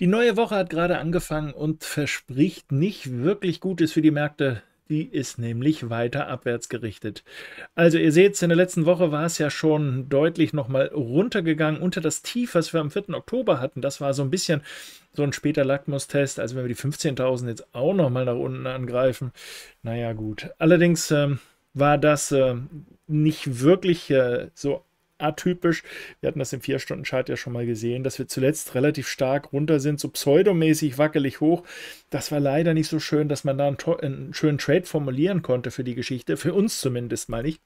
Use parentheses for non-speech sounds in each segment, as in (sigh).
Die neue Woche hat gerade angefangen und verspricht nicht wirklich Gutes für die Märkte. Die ist nämlich weiter abwärts gerichtet. Also ihr seht, in der letzten Woche war es ja schon deutlich nochmal runtergegangen unter das Tief, was wir am 4. Oktober hatten. Das war so ein bisschen so ein später Lackmustest. Also wenn wir die 15.000 jetzt auch nochmal nach unten angreifen, naja gut. Allerdings ähm, war das äh, nicht wirklich äh, so atypisch. Wir hatten das im Vier-Stunden-Chart ja schon mal gesehen, dass wir zuletzt relativ stark runter sind, so pseudomäßig wackelig hoch. Das war leider nicht so schön, dass man da einen, einen schönen Trade formulieren konnte für die Geschichte. Für uns zumindest mal nicht.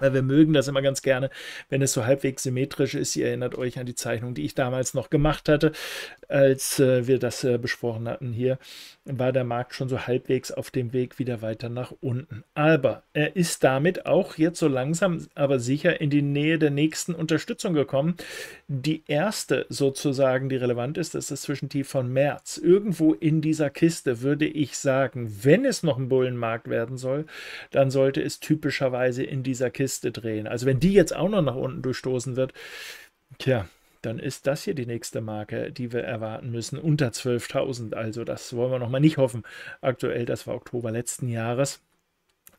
Weil wir mögen das immer ganz gerne, wenn es so halbwegs symmetrisch ist. Ihr erinnert euch an die Zeichnung, die ich damals noch gemacht hatte, als äh, wir das äh, besprochen hatten hier, war der Markt schon so halbwegs auf dem Weg wieder weiter nach unten. Aber er ist damit auch jetzt so langsam, aber sicher in die Nähe der nächsten Unterstützung gekommen. Die erste sozusagen, die relevant ist, das ist das Zwischentief von März. Irgendwo in dieser Kiste würde ich sagen, wenn es noch ein Bullenmarkt werden soll, dann sollte es typischerweise in dieser Kiste Kiste drehen. Also wenn die jetzt auch noch nach unten durchstoßen wird, tja, dann ist das hier die nächste Marke, die wir erwarten müssen, unter 12.000. Also das wollen wir nochmal nicht hoffen. Aktuell, das war Oktober letzten Jahres.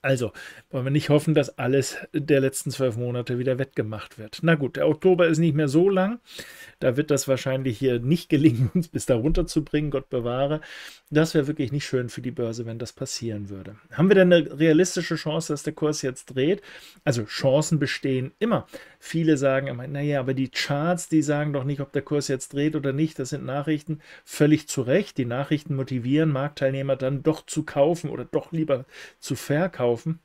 Also wollen wir nicht hoffen, dass alles der letzten zwölf Monate wieder wettgemacht wird. Na gut, der Oktober ist nicht mehr so lang. Da wird das wahrscheinlich hier nicht gelingen, uns (laughs) bis da runterzubringen. Gott bewahre. Das wäre wirklich nicht schön für die Börse, wenn das passieren würde. Haben wir denn eine realistische Chance, dass der Kurs jetzt dreht? Also Chancen bestehen immer. Viele sagen immer, naja, aber die Charts, die sagen doch nicht, ob der Kurs jetzt dreht oder nicht. Das sind Nachrichten völlig zu Recht. Die Nachrichten motivieren Marktteilnehmer dann doch zu kaufen oder doch lieber zu verkaufen kaufen.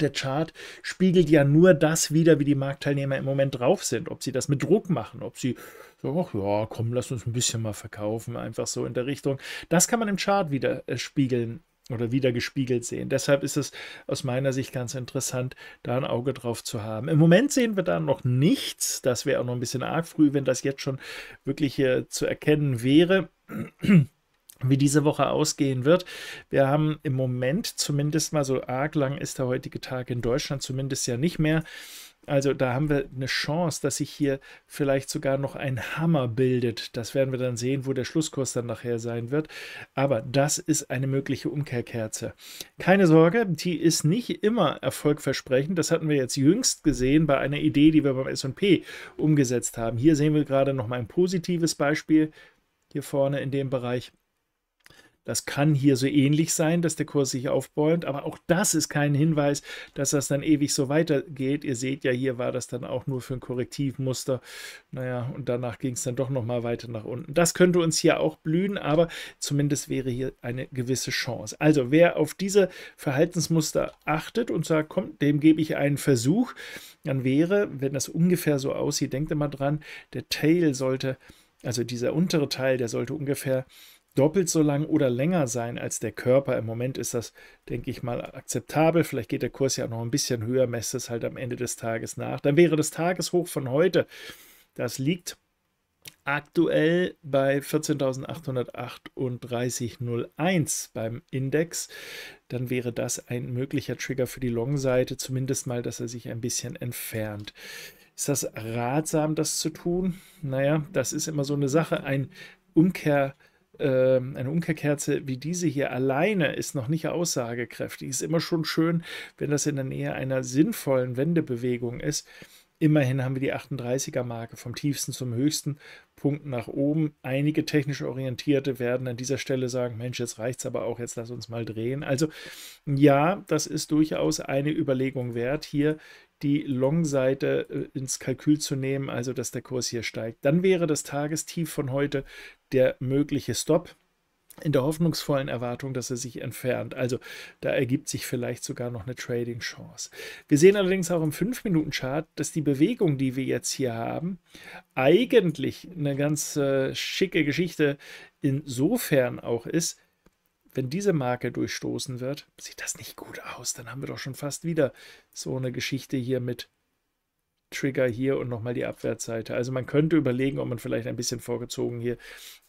Der Chart spiegelt ja nur das wieder, wie die Marktteilnehmer im Moment drauf sind. Ob sie das mit Druck machen, ob sie sagen, ach ja, komm, lass uns ein bisschen mal verkaufen, einfach so in der Richtung. Das kann man im Chart wieder äh, spiegeln oder wieder gespiegelt sehen. Deshalb ist es aus meiner Sicht ganz interessant, da ein Auge drauf zu haben. Im Moment sehen wir da noch nichts. Das wäre auch noch ein bisschen arg früh, wenn das jetzt schon wirklich hier äh, zu erkennen wäre wie diese Woche ausgehen wird. Wir haben im Moment zumindest mal so arg lang ist der heutige Tag in Deutschland zumindest ja nicht mehr. Also da haben wir eine Chance, dass sich hier vielleicht sogar noch ein Hammer bildet. Das werden wir dann sehen, wo der Schlusskurs dann nachher sein wird. Aber das ist eine mögliche Umkehrkerze. Keine Sorge, die ist nicht immer erfolgversprechend. Das hatten wir jetzt jüngst gesehen bei einer Idee, die wir beim SP umgesetzt haben. Hier sehen wir gerade nochmal ein positives Beispiel hier vorne in dem Bereich. Das kann hier so ähnlich sein, dass der Kurs sich aufbäumt, aber auch das ist kein Hinweis, dass das dann ewig so weitergeht. Ihr seht ja, hier war das dann auch nur für ein Korrektivmuster. Naja, und danach ging es dann doch nochmal weiter nach unten. Das könnte uns hier auch blühen, aber zumindest wäre hier eine gewisse Chance. Also wer auf diese Verhaltensmuster achtet und sagt, komm, dem gebe ich einen Versuch, dann wäre, wenn das ungefähr so aussieht, denkt immer dran, der Tail sollte, also dieser untere Teil, der sollte ungefähr doppelt so lang oder länger sein als der Körper. Im Moment ist das, denke ich mal, akzeptabel. Vielleicht geht der Kurs ja auch noch ein bisschen höher, messt es halt am Ende des Tages nach. Dann wäre das Tageshoch von heute. Das liegt aktuell bei 14.838,01 beim Index, dann wäre das ein möglicher Trigger für die Long-Seite, zumindest mal, dass er sich ein bisschen entfernt. Ist das ratsam, das zu tun? Naja, das ist immer so eine Sache. Ein Umkehr, ähm, eine Umkehrkerze wie diese hier alleine ist noch nicht aussagekräftig. Ist immer schon schön, wenn das in der Nähe einer sinnvollen Wendebewegung ist. Immerhin haben wir die 38er-Marke vom tiefsten zum höchsten Punkt nach oben. Einige technisch Orientierte werden an dieser Stelle sagen: Mensch, jetzt reicht es aber auch, jetzt lass uns mal drehen. Also, ja, das ist durchaus eine Überlegung wert, hier die Long-Seite äh, ins Kalkül zu nehmen, also dass der Kurs hier steigt. Dann wäre das Tagestief von heute der mögliche Stopp in der hoffnungsvollen Erwartung, dass er sich entfernt. Also da ergibt sich vielleicht sogar noch eine Trading-Chance. Wir sehen allerdings auch im 5-Minuten-Chart, dass die Bewegung, die wir jetzt hier haben, eigentlich eine ganz äh, schicke Geschichte insofern auch ist, wenn diese Marke durchstoßen wird, sieht das nicht gut aus. Dann haben wir doch schon fast wieder so eine Geschichte hier mit Trigger hier und nochmal die Abwärtsseite. Also man könnte überlegen, ob man vielleicht ein bisschen vorgezogen hier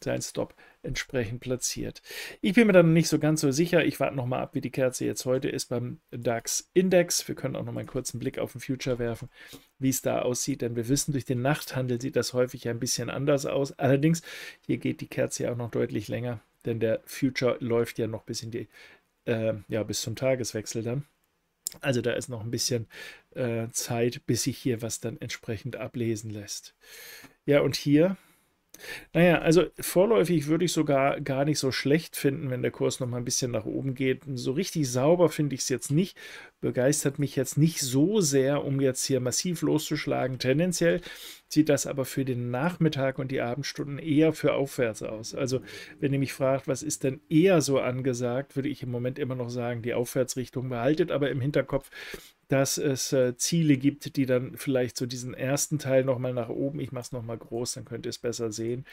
seinen Stop entsprechend platziert. Ich bin mir dann nicht so ganz so sicher. Ich warte nochmal ab, wie die Kerze jetzt heute ist beim DAX-Index. Wir können auch nochmal einen kurzen Blick auf den Future werfen, wie es da aussieht. Denn wir wissen, durch den Nachthandel sieht das häufig ein bisschen anders aus. Allerdings, hier geht die Kerze ja auch noch deutlich länger, denn der Future läuft ja noch bis in die, äh, ja, bis zum Tageswechsel dann. Also da ist noch ein bisschen äh, Zeit, bis sich hier was dann entsprechend ablesen lässt. Ja, und hier, naja, also vorläufig würde ich sogar gar nicht so schlecht finden, wenn der Kurs noch mal ein bisschen nach oben geht. So richtig sauber finde ich es jetzt nicht begeistert mich jetzt nicht so sehr, um jetzt hier massiv loszuschlagen. Tendenziell sieht das aber für den Nachmittag und die Abendstunden eher für aufwärts aus. Also wenn ihr mich fragt, was ist denn eher so angesagt, würde ich im Moment immer noch sagen, die Aufwärtsrichtung behaltet, aber im Hinterkopf, dass es äh, Ziele gibt, die dann vielleicht so diesen ersten Teil nochmal nach oben, ich mache es nochmal groß, dann könnt ihr es besser sehen,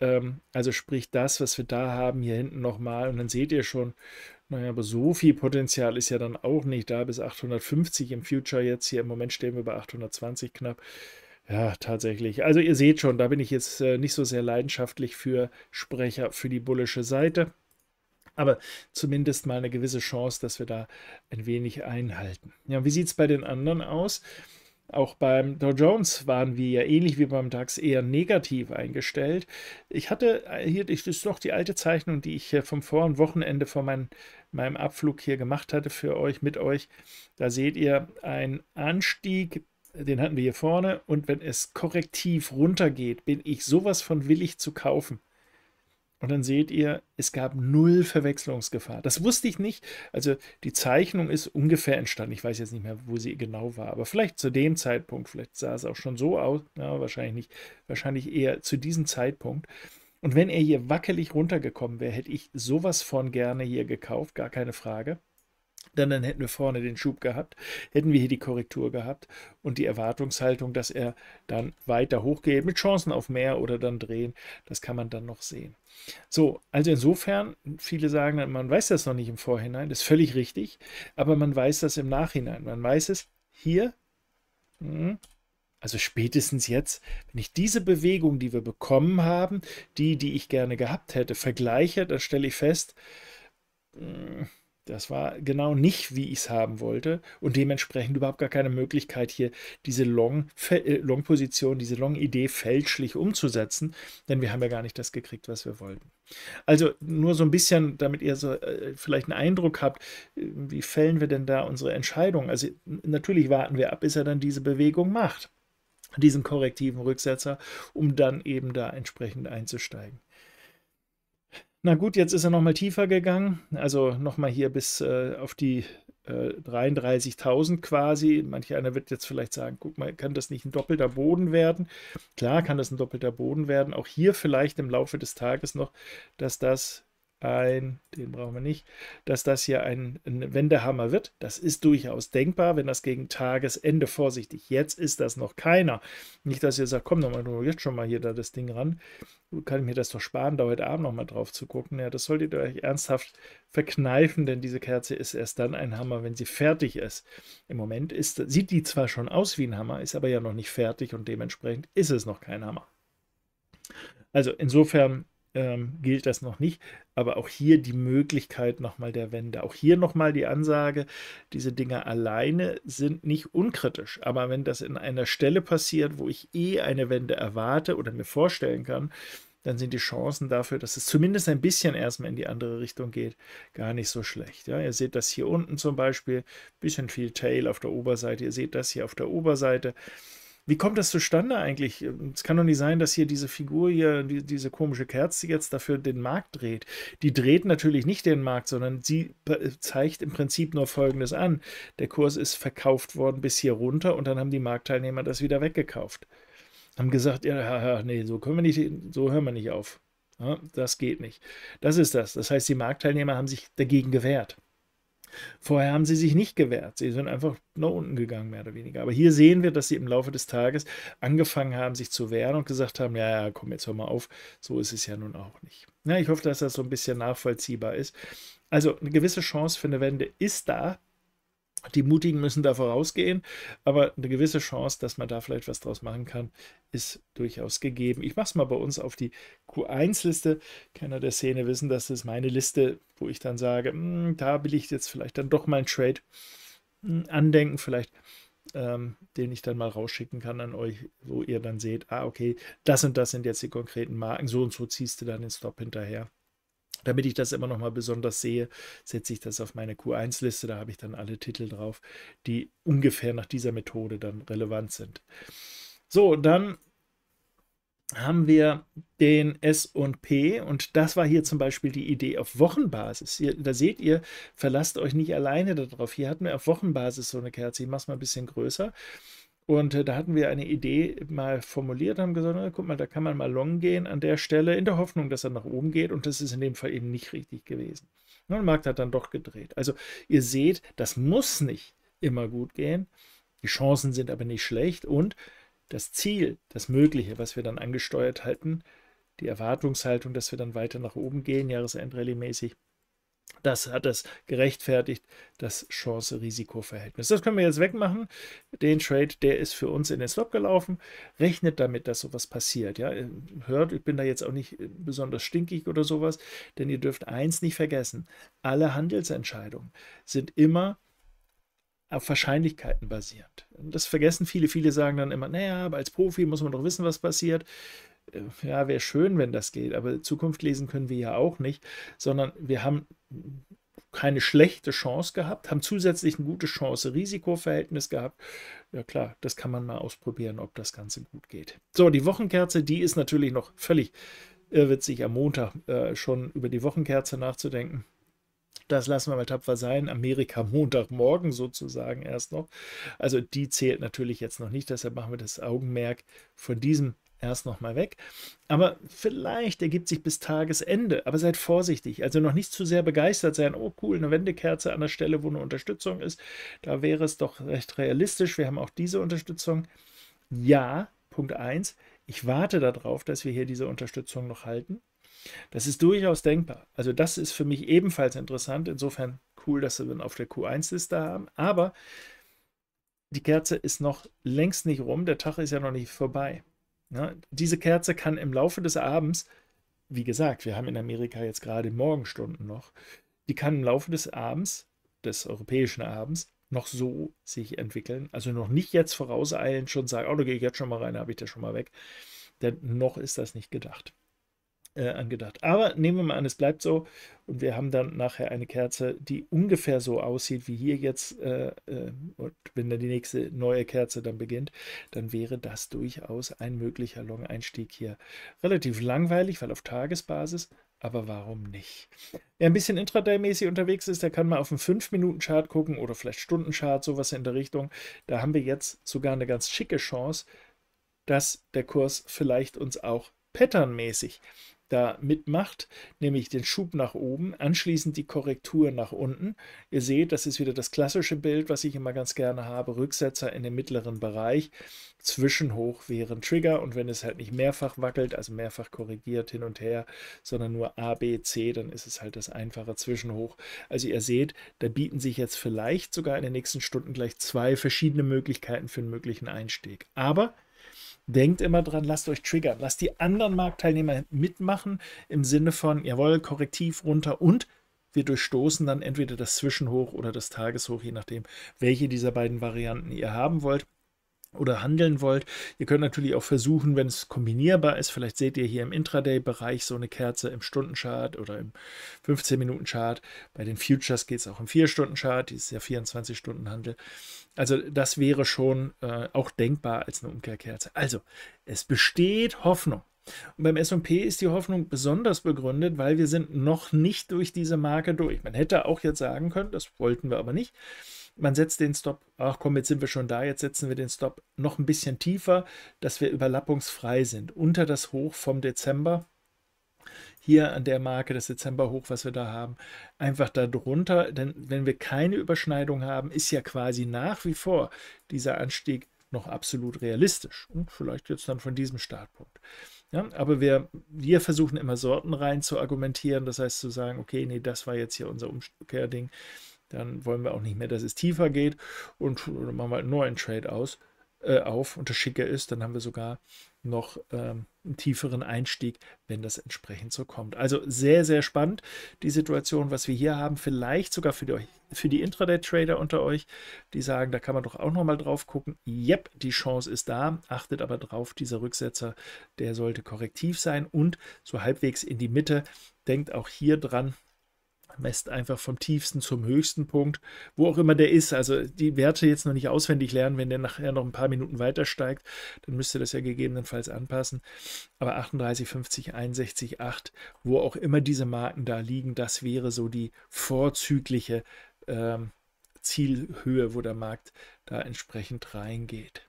ähm, also sprich das, was wir da haben, hier hinten nochmal. Und dann seht ihr schon, naja, aber so viel Potenzial ist ja dann auch nicht da bis 850 im Future jetzt. Hier im Moment stehen wir bei 820 knapp. Ja, tatsächlich. Also ihr seht schon, da bin ich jetzt äh, nicht so sehr leidenschaftlich für Sprecher für die bullische Seite. Aber zumindest mal eine gewisse Chance, dass wir da ein wenig einhalten. Ja, wie sieht es bei den anderen aus? Auch beim Dow Jones waren wir ja ähnlich wie beim DAX eher negativ eingestellt. Ich hatte äh, hier, das ist noch die alte Zeichnung, die ich vom vorigen Wochenende vor mein, meinem Abflug hier gemacht hatte für euch, mit euch. Da seht ihr einen Anstieg, den hatten wir hier vorne. Und wenn es korrektiv runtergeht, bin ich sowas von willig zu kaufen. Und dann seht ihr, es gab null Verwechslungsgefahr. Das wusste ich nicht. Also die Zeichnung ist ungefähr entstanden. Ich weiß jetzt nicht mehr, wo sie genau war, aber vielleicht zu dem Zeitpunkt, vielleicht sah es auch schon so aus. Ja, wahrscheinlich nicht. Wahrscheinlich eher zu diesem Zeitpunkt. Und wenn er hier wackelig runtergekommen wäre, hätte ich sowas von gerne hier gekauft, gar keine Frage denn dann hätten wir vorne den Schub gehabt, hätten wir hier die Korrektur gehabt und die Erwartungshaltung, dass er dann weiter hochgeht mit Chancen auf mehr oder dann drehen, das kann man dann noch sehen. So, also insofern, viele sagen man weiß das noch nicht im Vorhinein, das ist völlig richtig, aber man weiß das im Nachhinein. Man weiß es hier, hm, also spätestens jetzt, wenn ich diese Bewegung, die wir bekommen haben, die, die ich gerne gehabt hätte, vergleiche, dann stelle ich fest, hm, das war genau nicht, wie ich es haben wollte und dementsprechend überhaupt gar keine Möglichkeit, hier diese äh, Long-Position, Long diese Long-Idee fälschlich umzusetzen, denn wir haben ja gar nicht das gekriegt, was wir wollten. Also nur so ein bisschen, damit ihr so äh, vielleicht einen Eindruck habt, äh, wie fällen wir denn da unsere Entscheidung? Also natürlich warten wir ab, bis er dann diese Bewegung macht diesen korrektiven Rücksetzer, um dann eben da entsprechend einzusteigen. Na gut, jetzt ist er nochmal tiefer gegangen, also nochmal hier bis äh, auf die äh, 33.000 quasi. Manch einer wird jetzt vielleicht sagen, guck mal, kann das nicht ein doppelter Boden werden? Klar kann das ein doppelter Boden werden. Auch hier vielleicht im Laufe des Tages noch, dass das ein, den brauchen wir nicht, dass das hier ein, ein, Wendehammer wird. Das ist durchaus denkbar, wenn das gegen Tagesende vorsichtig. Jetzt ist das noch keiner. Nicht, dass ihr sagt, komm doch mal jetzt schon mal hier da das Ding ran. Kann ich mir das doch sparen, da heute Abend nochmal drauf zu gucken. Ja, das solltet ihr euch ernsthaft verkneifen, denn diese Kerze ist erst dann ein Hammer, wenn sie fertig ist. Im Moment ist, sieht die zwar schon aus wie ein Hammer, ist aber ja noch nicht fertig und dementsprechend ist es noch kein Hammer. Also insofern ähm, gilt das noch nicht. Aber auch hier die Möglichkeit nochmal der Wende. Auch hier nochmal die Ansage, diese Dinge alleine sind nicht unkritisch. Aber wenn das in einer Stelle passiert, wo ich eh eine Wende erwarte oder mir vorstellen kann, dann sind die Chancen dafür, dass es zumindest ein bisschen erstmal in die andere Richtung geht, gar nicht so schlecht. Ja, ihr seht das hier unten zum Beispiel, bisschen viel Tail auf der Oberseite, ihr seht das hier auf der Oberseite. Wie kommt das zustande eigentlich? Es kann doch nicht sein, dass hier diese Figur hier, die, diese komische Kerze jetzt dafür den Markt dreht. Die dreht natürlich nicht den Markt, sondern sie zeigt im Prinzip nur Folgendes an. Der Kurs ist verkauft worden bis hier runter und dann haben die Marktteilnehmer das wieder weggekauft. Haben gesagt, ja, nee, so können wir nicht, so hören wir nicht auf. Ja, das geht nicht. Das ist das. Das heißt, die Marktteilnehmer haben sich dagegen gewehrt. Vorher haben sie sich nicht gewehrt. Sie sind einfach nach unten gegangen, mehr oder weniger. Aber hier sehen wir, dass sie im Laufe des Tages angefangen haben, sich zu wehren und gesagt haben, ja, ja, komm, jetzt hör mal auf. So ist es ja nun auch nicht. Ja, ich hoffe, dass das so ein bisschen nachvollziehbar ist. Also eine gewisse Chance für eine Wende ist da, die Mutigen müssen da vorausgehen, aber eine gewisse Chance, dass man da vielleicht was draus machen kann, ist durchaus gegeben. Ich mache es mal bei uns auf die Q1-Liste. Kenner der Szene wissen, das ist meine Liste, wo ich dann sage, hm, da will ich jetzt vielleicht dann doch mal einen Trade hm, andenken, vielleicht ähm, den ich dann mal rausschicken kann an euch, wo ihr dann seht, ah, okay, das und das sind jetzt die konkreten Marken, so und so ziehst du dann den Stop hinterher. Damit ich das immer noch mal besonders sehe, setze ich das auf meine Q1-Liste. Da habe ich dann alle Titel drauf, die ungefähr nach dieser Methode dann relevant sind. So, dann haben wir den S und P und das war hier zum Beispiel die Idee auf Wochenbasis. Hier, da seht ihr, verlasst euch nicht alleine darauf. Hier hatten wir auf Wochenbasis so eine Kerze. Ich mache es mal ein bisschen größer. Und äh, da hatten wir eine Idee mal formuliert, haben gesagt, na, guck mal, da kann man mal long gehen an der Stelle, in der Hoffnung, dass er nach oben geht. Und das ist in dem Fall eben nicht richtig gewesen. Und der Markt hat dann doch gedreht. Also ihr seht, das muss nicht immer gut gehen. Die Chancen sind aber nicht schlecht. Und das Ziel, das Mögliche, was wir dann angesteuert halten, die Erwartungshaltung, dass wir dann weiter nach oben gehen, jahresendrallye mäßig, das hat es gerechtfertigt, das Chance-Risiko-Verhältnis. Das können wir jetzt wegmachen. Den Trade, der ist für uns in den Slop gelaufen. Rechnet damit, dass sowas passiert. Ja, ähm, hört, ich bin da jetzt auch nicht äh, besonders stinkig oder sowas, denn ihr dürft eins nicht vergessen. Alle Handelsentscheidungen sind immer auf Wahrscheinlichkeiten basierend. Das vergessen viele. Viele sagen dann immer, naja, aber als Profi muss man doch wissen, was passiert. Äh, ja, wäre schön, wenn das geht, aber Zukunft lesen können wir ja auch nicht, sondern wir haben keine schlechte Chance gehabt, haben zusätzlich eine gute Chance-Risikoverhältnis gehabt. Ja klar, das kann man mal ausprobieren, ob das Ganze gut geht. So, die Wochenkerze, die ist natürlich noch völlig irrwitzig am Montag äh, schon über die Wochenkerze nachzudenken. Das lassen wir mal tapfer sein. Amerika Montagmorgen sozusagen erst noch. Also die zählt natürlich jetzt noch nicht. Deshalb machen wir das Augenmerk von diesem erst nochmal weg. Aber vielleicht ergibt sich bis Tagesende. Aber seid vorsichtig. Also noch nicht zu sehr begeistert sein. Oh, cool, eine Wendekerze an der Stelle, wo eine Unterstützung ist. Da wäre es doch recht realistisch. Wir haben auch diese Unterstützung. Ja, Punkt 1. Ich warte darauf, dass wir hier diese Unterstützung noch halten. Das ist durchaus denkbar. Also das ist für mich ebenfalls interessant. Insofern cool, dass wir ihn auf der Q1-Liste haben. Aber die Kerze ist noch längst nicht rum. Der Tag ist ja noch nicht vorbei. Ja, diese Kerze kann im Laufe des Abends, wie gesagt, wir haben in Amerika jetzt gerade Morgenstunden noch, die kann im Laufe des Abends, des europäischen Abends, noch so sich entwickeln. Also noch nicht jetzt vorauseilen, schon sagen, oh, da gehe ich jetzt schon mal rein, da habe ich das schon mal weg. Denn noch ist das nicht gedacht äh, angedacht. Aber nehmen wir mal an, es bleibt so und wir haben dann nachher eine Kerze, die ungefähr so aussieht wie hier jetzt. Äh, äh, und wenn dann die nächste neue Kerze dann beginnt, dann wäre das durchaus ein möglicher Long-Einstieg hier. Relativ langweilig, weil auf Tagesbasis aber warum nicht? Wer ein bisschen intraday-mäßig unterwegs ist, der kann mal auf einen 5-Minuten-Chart gucken oder vielleicht Stunden-Chart, sowas in der Richtung. Da haben wir jetzt sogar eine ganz schicke Chance, dass der Kurs vielleicht uns auch patternmäßig da mitmacht, nämlich den Schub nach oben, anschließend die Korrektur nach unten. Ihr seht, das ist wieder das klassische Bild, was ich immer ganz gerne habe, Rücksetzer in den mittleren Bereich, Zwischenhoch wären Trigger und wenn es halt nicht mehrfach wackelt, also mehrfach korrigiert hin und her, sondern nur A, B, C, dann ist es halt das einfache Zwischenhoch. Also ihr seht, da bieten sich jetzt vielleicht sogar in den nächsten Stunden gleich zwei verschiedene Möglichkeiten für einen möglichen Einstieg. Aber denkt immer dran, lasst euch triggern, lasst die anderen Marktteilnehmer mitmachen im Sinne von, jawohl, korrektiv runter und wir durchstoßen dann entweder das Zwischenhoch oder das Tageshoch, je nachdem, welche dieser beiden Varianten ihr haben wollt oder handeln wollt. Ihr könnt natürlich auch versuchen, wenn es kombinierbar ist, vielleicht seht ihr hier im Intraday-Bereich so eine Kerze im Stundenchart oder im 15-Minuten-Chart. Bei den Futures geht es auch im 4-Stunden-Chart, die ist ja 24-Stunden-Handel. Also das wäre schon äh, auch denkbar als eine Umkehrkerze. Also es besteht Hoffnung. Und beim S&P ist die Hoffnung besonders begründet, weil wir sind noch nicht durch diese Marke durch. Man hätte auch jetzt sagen können, das wollten wir aber nicht. Man setzt den Stop, ach komm, jetzt sind wir schon da, jetzt setzen wir den Stop noch ein bisschen tiefer, dass wir überlappungsfrei sind, unter das Hoch vom Dezember hier an der Marke, das Dezemberhoch, was wir da haben, einfach darunter. Denn wenn wir keine Überschneidung haben, ist ja quasi nach wie vor dieser Anstieg noch absolut realistisch und hm, vielleicht jetzt dann von diesem Startpunkt. Ja, aber wir, wir versuchen immer Sorten rein zu argumentieren, das heißt zu sagen, okay, nee, das war jetzt hier unser Umkehrding, dann wollen wir auch nicht mehr, dass es tiefer geht und machen wir halt einen neuen Trade aus äh, auf und das Schicke ist, dann haben wir sogar noch ähm, einen tieferen Einstieg, wenn das entsprechend so kommt. Also sehr, sehr spannend die Situation, was wir hier haben. Vielleicht sogar für die, für die Intraday-Trader unter euch, die sagen, da kann man doch auch noch mal drauf gucken. Yep, die Chance ist da. Achtet aber drauf, dieser Rücksetzer, der sollte korrektiv sein und so halbwegs in die Mitte. Denkt auch hier dran, messt einfach vom tiefsten zum höchsten Punkt, wo auch immer der ist. Also die Werte jetzt noch nicht auswendig lernen, wenn der nachher noch ein paar Minuten weiter steigt, dann müsst ihr das ja gegebenenfalls anpassen. Aber 38, 50, 61, 8, wo auch immer diese Marken da liegen, das wäre so die vorzügliche ähm, Zielhöhe, wo der Markt da entsprechend reingeht.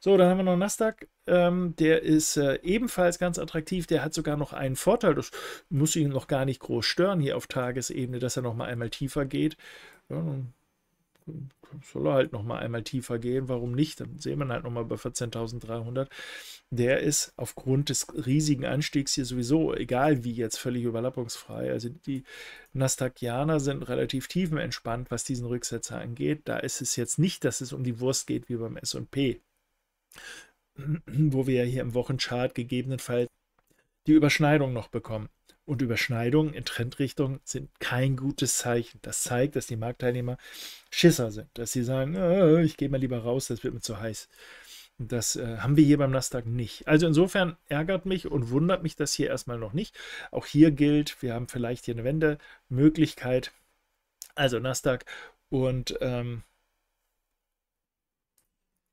So, dann haben wir noch Nasdaq. Ähm, der ist äh, ebenfalls ganz attraktiv. Der hat sogar noch einen Vorteil. Das muss ihn noch gar nicht groß stören hier auf Tagesebene, dass er noch mal einmal tiefer geht. Ja, soll er halt noch mal einmal tiefer gehen. Warum nicht? Dann sehen wir halt noch mal bei 14.300. Der ist aufgrund des riesigen Anstiegs hier sowieso, egal wie jetzt, völlig überlappungsfrei. Also die Nasdaqianer sind relativ tiefenentspannt, was diesen Rücksetzer angeht. Da ist es jetzt nicht, dass es um die Wurst geht wie beim S&P. (clears throat) wo wir ja hier im Wochenchart gegebenenfalls die Überschneidung noch bekommen. Und Überschneidungen in Trendrichtung sind kein gutes Zeichen. Das zeigt, dass die Marktteilnehmer Schisser sind, dass sie sagen, oh, ich gehe mal lieber raus, das wird mir zu heiß. Das äh, haben wir hier beim Nasdaq nicht. Also insofern ärgert mich und wundert mich das hier erstmal noch nicht. Auch hier gilt, wir haben vielleicht hier eine Wendemöglichkeit. Also Nasdaq und ähm,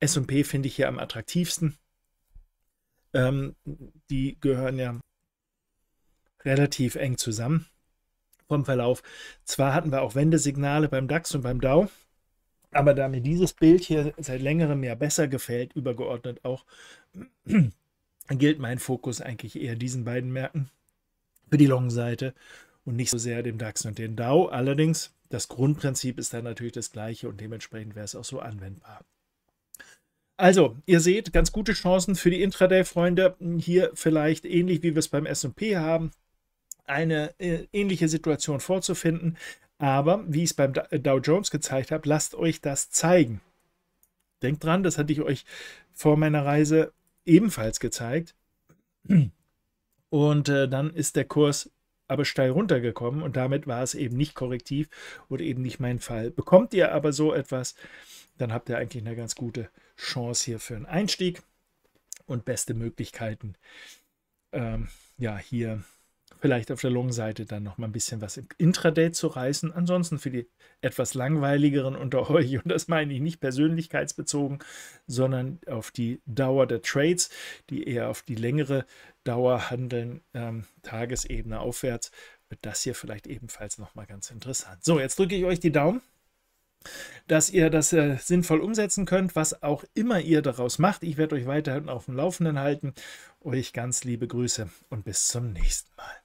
SP finde ich hier am attraktivsten. Ähm, die gehören ja relativ eng zusammen vom Verlauf. Zwar hatten wir auch Wendesignale beim DAX und beim DAU, aber da mir dieses Bild hier seit längerem ja besser gefällt, übergeordnet auch, (clears throat) gilt mein Fokus eigentlich eher diesen beiden Märkten für die Long-Seite und nicht so sehr dem DAX und dem DAU. Allerdings, das Grundprinzip ist dann natürlich das gleiche und dementsprechend wäre es auch so anwendbar. Also, ihr seht, ganz gute Chancen für die Intraday-Freunde. Hm, hier vielleicht ähnlich wie wir es beim SP haben, eine äh, ähnliche Situation vorzufinden. Aber wie ich es beim äh, Dow Jones gezeigt habe, lasst euch das zeigen. Denkt dran, das hatte ich euch vor meiner Reise ebenfalls gezeigt. Und äh, dann ist der Kurs aber steil runtergekommen und damit war es eben nicht korrektiv oder eben nicht mein Fall. Bekommt ihr aber so etwas, dann habt ihr eigentlich eine ganz gute Chance hier für einen Einstieg und beste Möglichkeiten, ähm, ja, hier vielleicht auf der Long-Seite dann noch mal ein bisschen was im Intraday zu reißen. Ansonsten für die etwas langweiligeren unter (laughs) euch, und das meine ich nicht persönlichkeitsbezogen, sondern auf die Dauer der Trades, die eher auf die längere Dauer handeln, ähm, Tagesebene aufwärts, wird das hier vielleicht ebenfalls noch mal ganz interessant. So, jetzt drücke ich euch die Daumen dass ihr das äh, sinnvoll umsetzen könnt, was auch immer ihr daraus macht. Ich werde euch weiterhin auf dem Laufenden halten. Euch ganz liebe Grüße und bis zum nächsten Mal.